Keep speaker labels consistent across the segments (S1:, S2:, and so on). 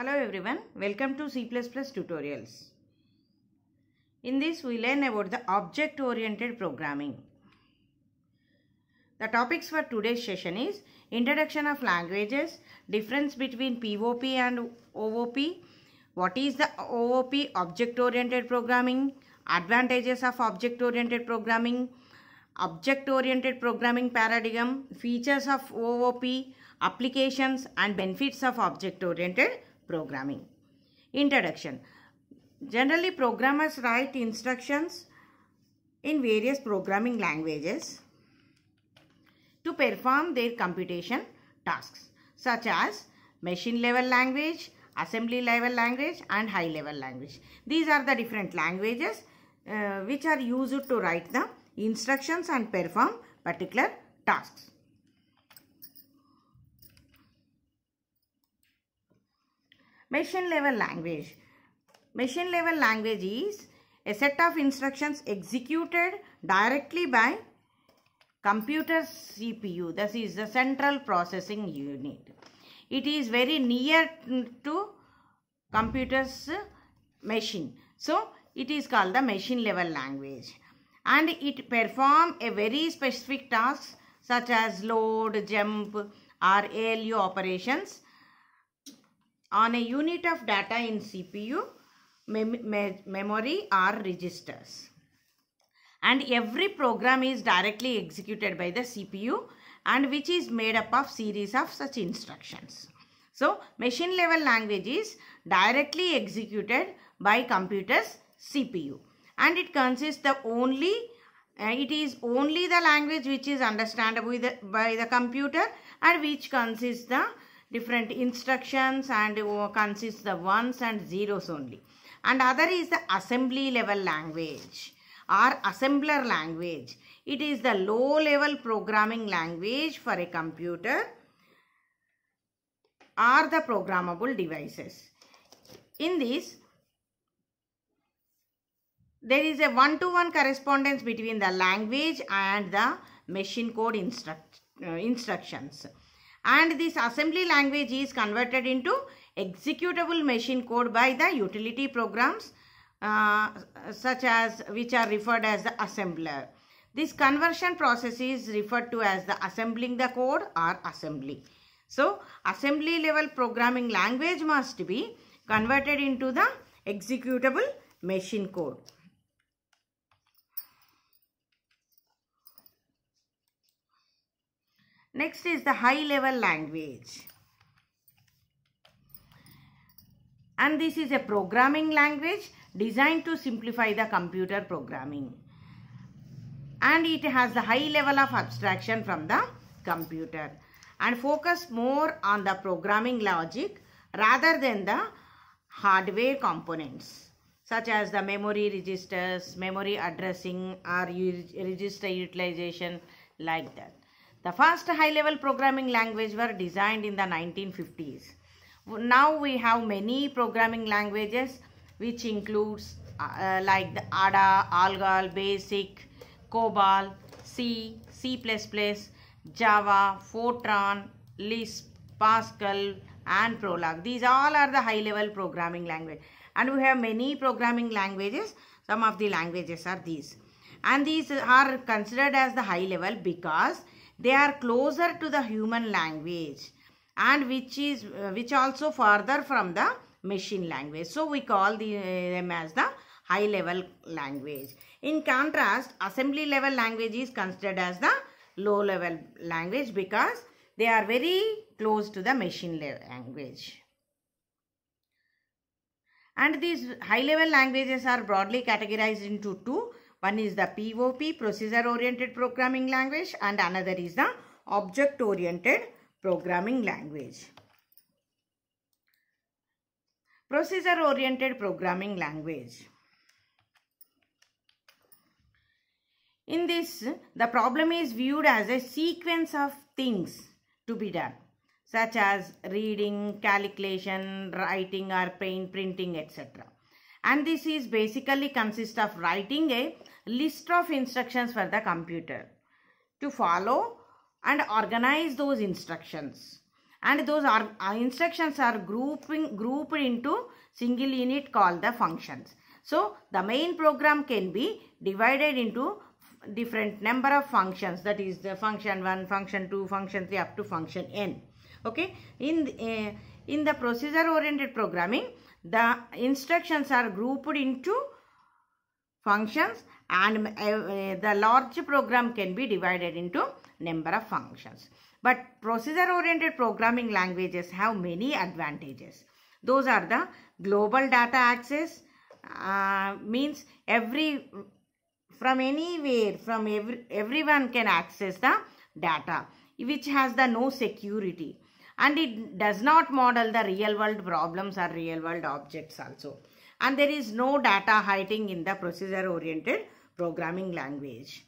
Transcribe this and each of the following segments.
S1: Hello everyone, welcome to C++ tutorials. In this we learn about the object-oriented programming. The topics for today's session is introduction of languages, difference between POP and OOP, what is the OOP object-oriented programming, advantages of object-oriented programming, object-oriented programming paradigm, features of OOP, applications and benefits of object-oriented programming. Introduction. Generally, programmers write instructions in various programming languages to perform their computation tasks such as machine level language, assembly level language and high level language. These are the different languages uh, which are used to write the instructions and perform particular tasks. Machine level language. Machine level language is a set of instructions executed directly by computer CPU. This is the central processing unit. It is very near to computer's machine. So, it is called the machine level language. And it perform a very specific task such as load, jump or ALU operations on a unit of data in CPU, mem memory or registers. And every program is directly executed by the CPU and which is made up of series of such instructions. So, machine level language is directly executed by computer's CPU and it consists the only uh, it is only the language which is understandable by the, by the computer and which consists the different instructions and uh, consists the ones and zeros only. And other is the assembly level language or assembler language. It is the low level programming language for a computer or the programmable devices. In this, there is a one-to-one -one correspondence between the language and the machine code instruct, uh, instructions and this assembly language is converted into executable machine code by the utility programs uh, such as which are referred as the assembler. This conversion process is referred to as the assembling the code or assembly. So, assembly level programming language must be converted into the executable machine code. Next is the high level language. And this is a programming language designed to simplify the computer programming. And it has the high level of abstraction from the computer and focus more on the programming logic rather than the hardware components such as the memory registers, memory addressing or register utilization like that. The first high-level programming language were designed in the 1950s. Now we have many programming languages which includes uh, like the ADA, ALGOL, BASIC, COBOL, C, C++, Java, Fortran, Lisp, Pascal and Prolog. These all are the high-level programming language. And we have many programming languages. Some of the languages are these. And these are considered as the high level because they are closer to the human language and which is uh, which also further from the machine language. So we call the, them as the high level language. In contrast, assembly level language is considered as the low level language because they are very close to the machine language. And these high level languages are broadly categorized into two one is the POP, Procedure-Oriented Programming Language and another is the Object-Oriented Programming Language. Procedure-Oriented Programming Language. In this, the problem is viewed as a sequence of things to be done such as reading, calculation, writing or pain, printing, etc. And this is basically consists of writing a list of instructions for the computer to follow and organize those instructions and those are, uh, instructions are grouping grouped into single unit called the functions so the main program can be divided into different number of functions that is the function 1 function 2 function 3 up to function n okay in uh, in the procedure oriented programming the instructions are grouped into functions and uh, uh, the large program can be divided into number of functions. But procedure-oriented programming languages have many advantages. Those are the global data access uh, means every from anywhere from every, everyone can access the data which has the no security and it does not model the real world problems or real world objects also and there is no data hiding in the procedure-oriented programming language.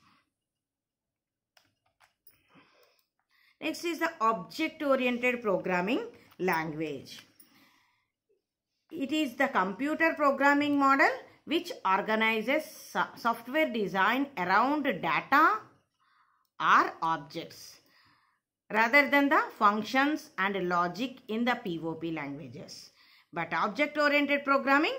S1: Next is the object-oriented programming language. It is the computer programming model which organizes software design around data or objects rather than the functions and logic in the POP languages. But object-oriented programming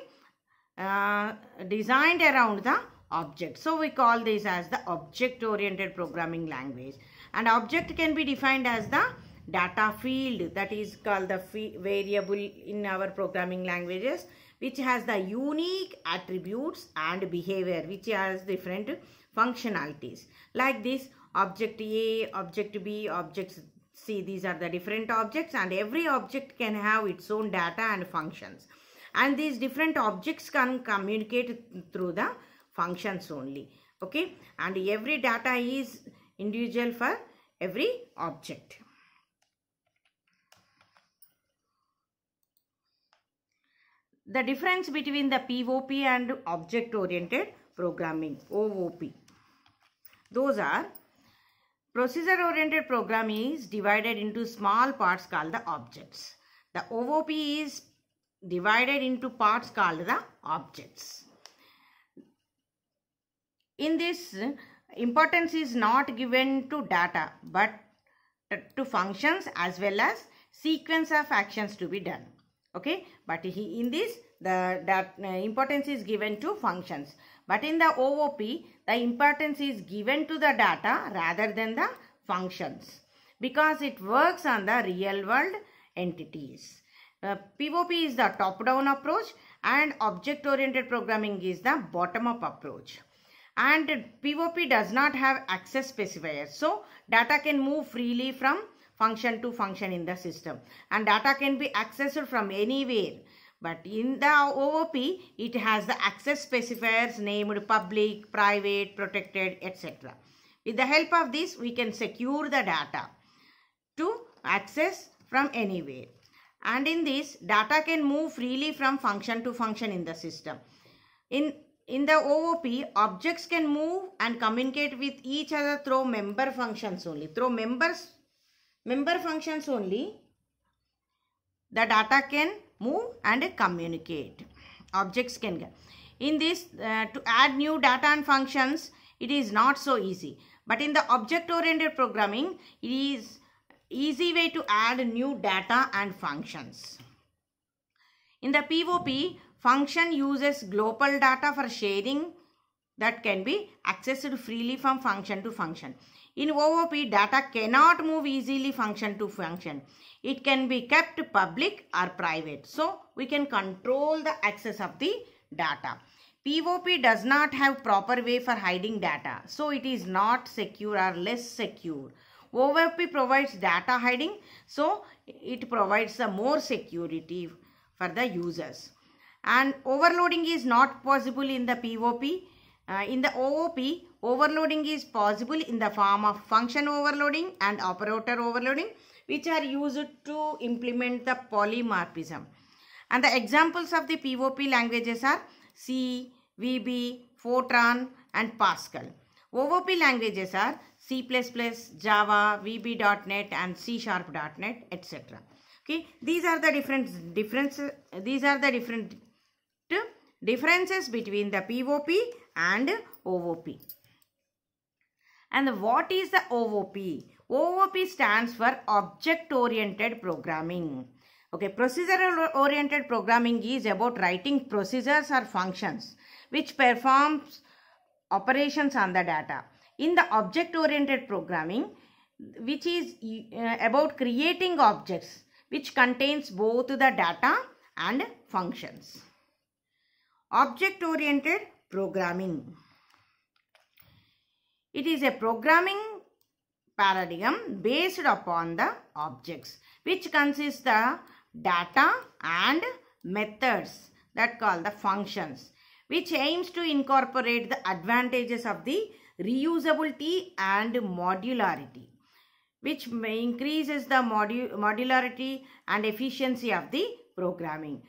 S1: uh, designed around the object. So we call this as the object-oriented programming language. And object can be defined as the data field that is called the variable in our programming languages which has the unique attributes and behavior which has different functionalities like this object A, object B, objects C these are the different objects and every object can have its own data and functions and these different objects can communicate through the functions only okay and every data is individual for every object the difference between the POP and object oriented programming OOP those are procedure oriented programming is divided into small parts called the objects the OOP is divided into parts called the objects. In this, importance is not given to data but to functions as well as sequence of actions to be done. Okay, but he, in this, the that, uh, importance is given to functions. But in the OOP, the importance is given to the data rather than the functions because it works on the real world entities. PvP uh, POP is the top-down approach and object-oriented programming is the bottom-up approach. And POP does not have access specifiers, So data can move freely from function to function in the system. And data can be accessed from anywhere. But in the OOP, it has the access specifiers named public, private, protected, etc. With the help of this, we can secure the data to access from anywhere and in this data can move freely from function to function in the system. In, in the OOP, objects can move and communicate with each other through member functions only. Through members, member functions only, the data can move and communicate. Objects can get. In this, uh, to add new data and functions, it is not so easy. But in the object-oriented programming, it is easy way to add new data and functions. In the POP, function uses global data for sharing that can be accessed freely from function to function. In OOP, data cannot move easily function to function. It can be kept public or private. So, we can control the access of the data. POP does not have proper way for hiding data. So, it is not secure or less secure. OFP provides data hiding. So, it provides a more security for the users. And overloading is not possible in the POP. Uh, in the OOP, overloading is possible in the form of function overloading and operator overloading which are used to implement the polymorphism. And the examples of the POP languages are C, VB, Fortran and Pascal. OOP languages are C++, Java, VB.NET and C Sharp.NET etc. Okay, these are the different differences. These are the different differences between the POP and OOP. And what is the OOP? OOP stands for Object Oriented Programming. Okay, procedural oriented programming is about writing procedures or functions which performs operations on the data in the object oriented programming which is uh, about creating objects which contains both the data and functions. Object oriented programming. It is a programming paradigm based upon the objects which consists the data and methods that call the functions which aims to incorporate the advantages of the reusability and modularity which increases the modu modularity and efficiency of the programming.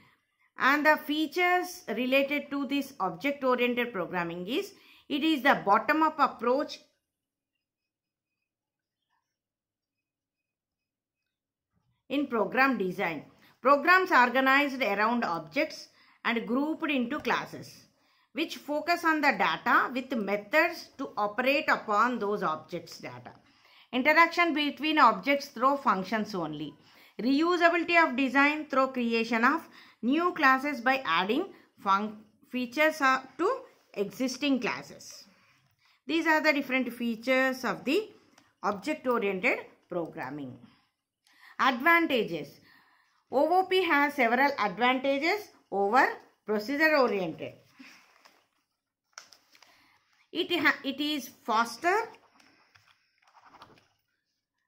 S1: And the features related to this object-oriented programming is, it is the bottom-up approach in program design. Programs organized around objects and grouped into classes which focus on the data with methods to operate upon those objects data. Interaction between objects through functions only. Reusability of design through creation of new classes by adding features uh, to existing classes. These are the different features of the object-oriented programming. Advantages. OOP has several advantages over procedure-oriented. It, it is faster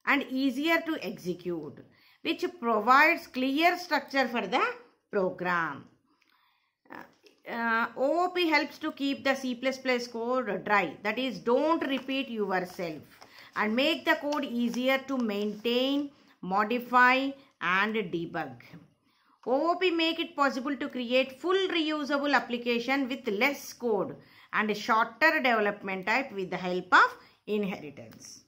S1: and easier to execute which provides clear structure for the program. Uh, uh OOP helps to keep the C++ code dry. That is, don't repeat yourself and make the code easier to maintain, modify and debug. OOP make it possible to create full reusable application with less code and a shorter development type with the help of inheritance.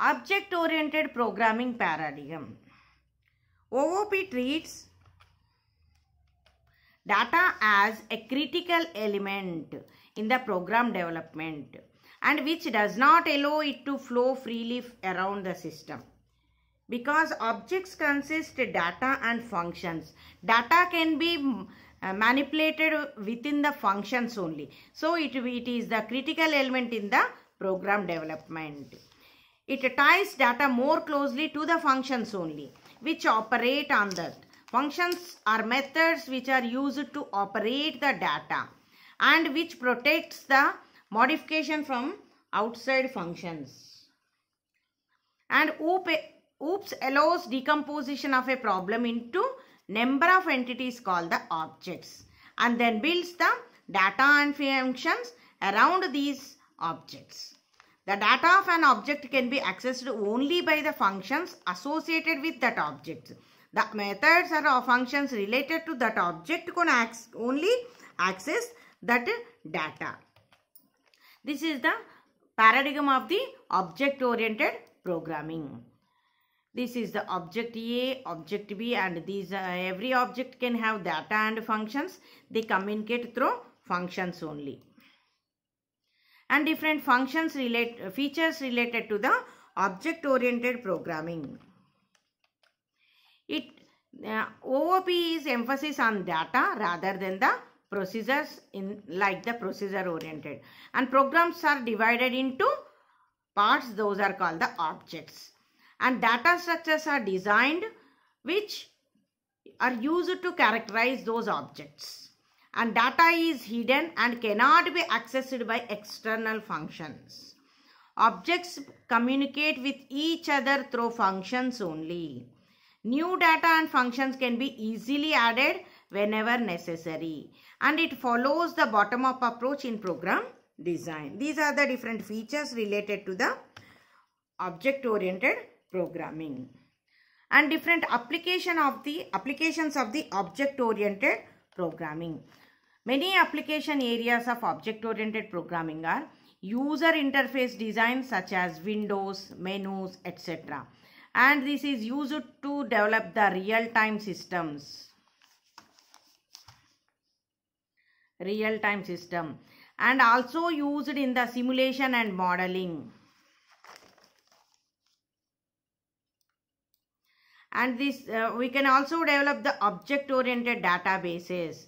S1: Object-oriented programming paradigm. OOP treats data as a critical element in the program development and which does not allow it to flow freely around the system because objects consist data and functions. Data can be mm, uh, manipulated within the functions only. So it, it is the critical element in the program development. It ties data more closely to the functions only which operate on that. Functions are methods which are used to operate the data and which protects the modification from outside functions. And OPA OOPS allows decomposition of a problem into number of entities called the objects and then builds the data and functions around these objects. The data of an object can be accessed only by the functions associated with that object. The methods or functions related to that object can only access that data. This is the paradigm of the object-oriented programming. This is the object A, object B and these uh, every object can have data and functions. They communicate through functions only. And different functions relate, uh, features related to the object oriented programming. It uh, OOP is emphasis on data rather than the procedures in like the procedure oriented and programs are divided into parts those are called the objects and data structures are designed which are used to characterize those objects. And data is hidden and cannot be accessed by external functions. Objects communicate with each other through functions only. New data and functions can be easily added whenever necessary. And it follows the bottom-up approach in program design. These are the different features related to the object-oriented programming and different application of the applications of the object oriented programming many application areas of object oriented programming are user interface design such as windows menus etc and this is used to develop the real time systems real time system and also used in the simulation and modeling and this uh, we can also develop the object oriented databases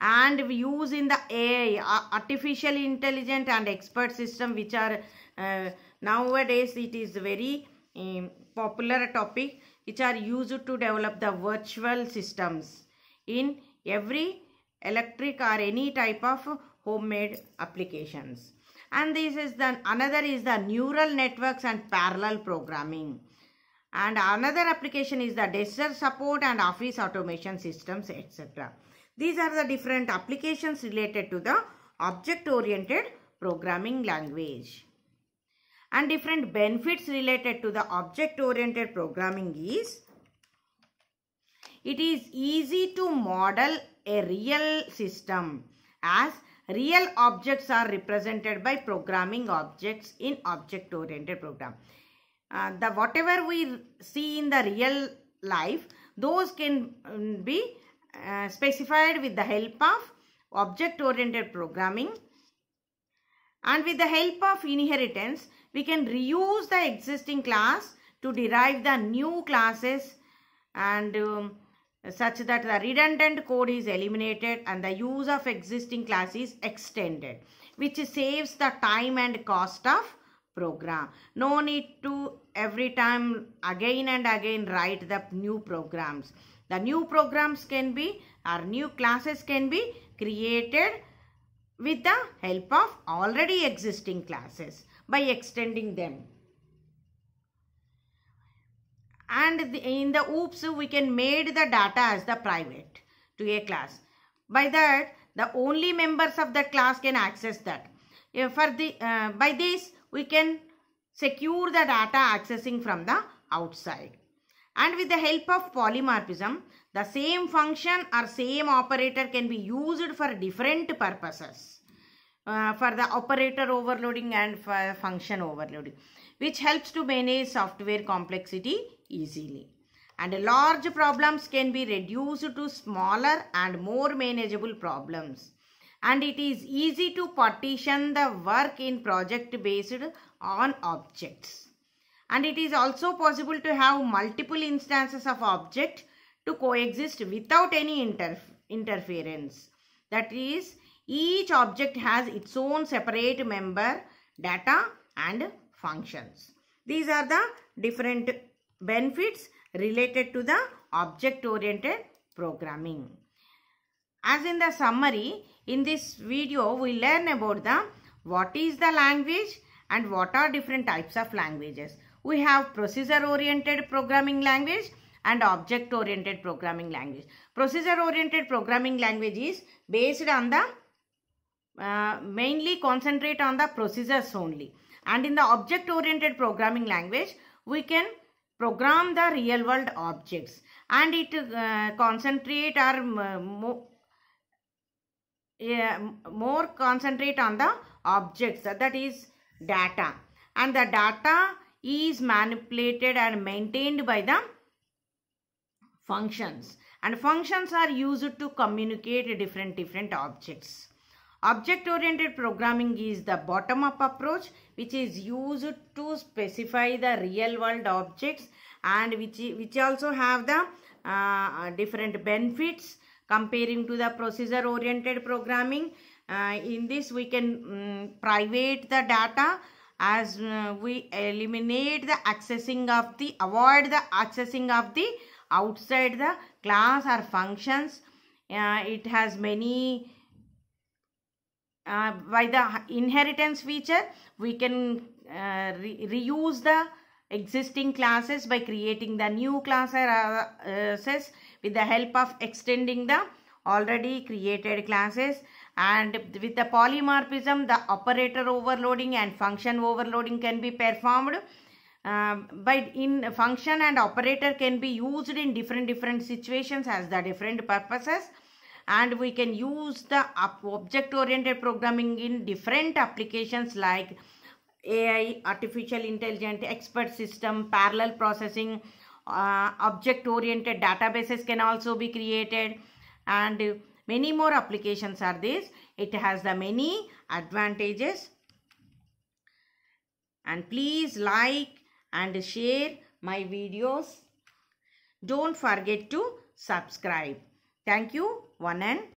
S1: and we use in the AI artificial intelligence and expert system which are uh, nowadays it is very um, popular topic which are used to develop the virtual systems in every electric or any type of homemade applications and this is the another is the neural networks and parallel programming and another application is the desktop support and office automation systems etc. These are the different applications related to the object-oriented programming language. And different benefits related to the object-oriented programming is it is easy to model a real system as real objects are represented by programming objects in object-oriented program uh, the whatever we see in the real life those can um, be uh, specified with the help of object oriented programming and with the help of inheritance we can reuse the existing class to derive the new classes and um, such that the redundant code is eliminated and the use of existing class is extended which saves the time and cost of program. No need to every time again and again write the new programs. The new programs can be or new classes can be created with the help of already existing classes by extending them. And in the OOPS, we can made the data as the private to a class. By that, the only members of that class can access that. Uh, for the, uh, by this, we can secure the data accessing from the outside. And with the help of polymorphism, the same function or same operator can be used for different purposes. Uh, for the operator overloading and for function overloading, which helps to manage software complexity easily. And large problems can be reduced to smaller and more manageable problems and it is easy to partition the work in project based on objects. And it is also possible to have multiple instances of object to coexist without any interf interference. That is, each object has its own separate member, data and functions. These are the different benefits related to the object-oriented programming. As in the summary, in this video we learn about the what is the language and what are different types of languages. We have procedure oriented programming language and object oriented programming language. Procedure oriented programming language is based on the uh, mainly concentrate on the procedures only. And in the object oriented programming language, we can program the real world objects and it uh, concentrate or uh, uh, more concentrate on the objects uh, that is data and the data is manipulated and maintained by the functions and functions are used to communicate different different objects object oriented programming is the bottom up approach which is used to specify the real world objects and which which also have the uh, different benefits comparing to the procedure oriented programming uh, in this we can um, private the data as uh, we eliminate the accessing of the avoid the accessing of the outside the class or functions uh, it has many uh, by the inheritance feature we can uh, re reuse the existing classes by creating the new classes with the help of extending the already created classes and with the polymorphism the operator overloading and function overloading can be performed uh, in function and operator can be used in different different situations as the different purposes and we can use the object oriented programming in different applications like AI, artificial intelligence, expert system, parallel processing, uh, object oriented databases can also be created and many more applications are this it has the many advantages and please like and share my videos don't forget to subscribe thank you one and